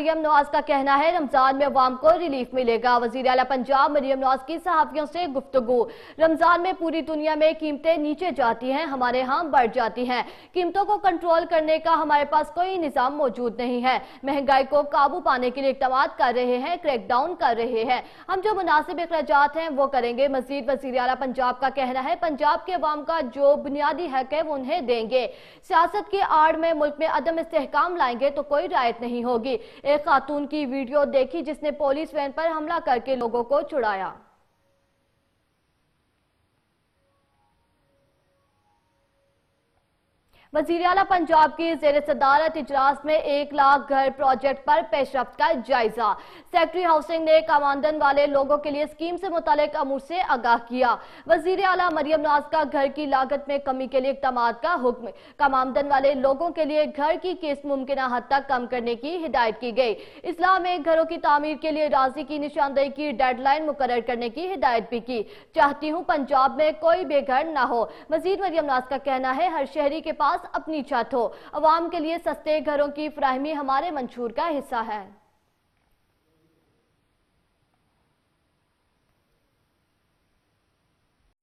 मरियम नवाज का कहना है रमजान में अवाम को रिलीफ मिलेगा वजीर अला पंजाब मरियम नवाज की सहाफियों से गुफ्तगु रमजान में पूरी दुनिया में कीमतें नीचे जाती हैं हमारे यहाँ बढ़ जाती हैं कीमतों को कंट्रोल करने का हमारे पास कोई निज़ाम मौजूद नहीं है महंगाई को काबू पाने के लिए इकदाम कर रहे हैं डाउन कर रहे हैं हम जो मुनासिब अखराजात हैं वो करेंगे मजीद वजीर अला पंजाब का कहना है पंजाब के अवाम का जो बुनियादी हक है वो उन्हें देंगे सियासत की आड़ में मुल्क में अदम इस्तेकाम लाएंगे तो कोई रायत नहीं होगी एक खातून की वीडियो देखी जिसने पुलिस वैन पर हमला करके लोगों को छुड़ाया वजीर अला पंजाब की जेर सदारत इजलास में एक लाख घर प्रोजेक्ट पर पेशरफ का जायजा सेक्रेटरी हाउसिंग ने कमांदन वाले लोगों के लिए स्कीम से मुतलिक अमूर से आगाह किया वजीर अला मरियम नवाज का घर की लागत में कमी के लिए इकदाम का हुक्म कम वाले लोगों के लिए घर की किस्त मुमकिन हद तक कम करने की हिदायत की गई इस्लाम में घरों की तमीर के लिए राजी की निशानदेही की डेडलाइन मुकर करने की हिदायत भी की चाहती हूँ पंजाब में कोई बेघर ना हो मजीद मरियम नवाज का कहना है हर शहरी के पास पास अपनी छत हो आवाम के लिए सस्ते घरों की फ्राहमी हमारे मंशूर का हिस्सा है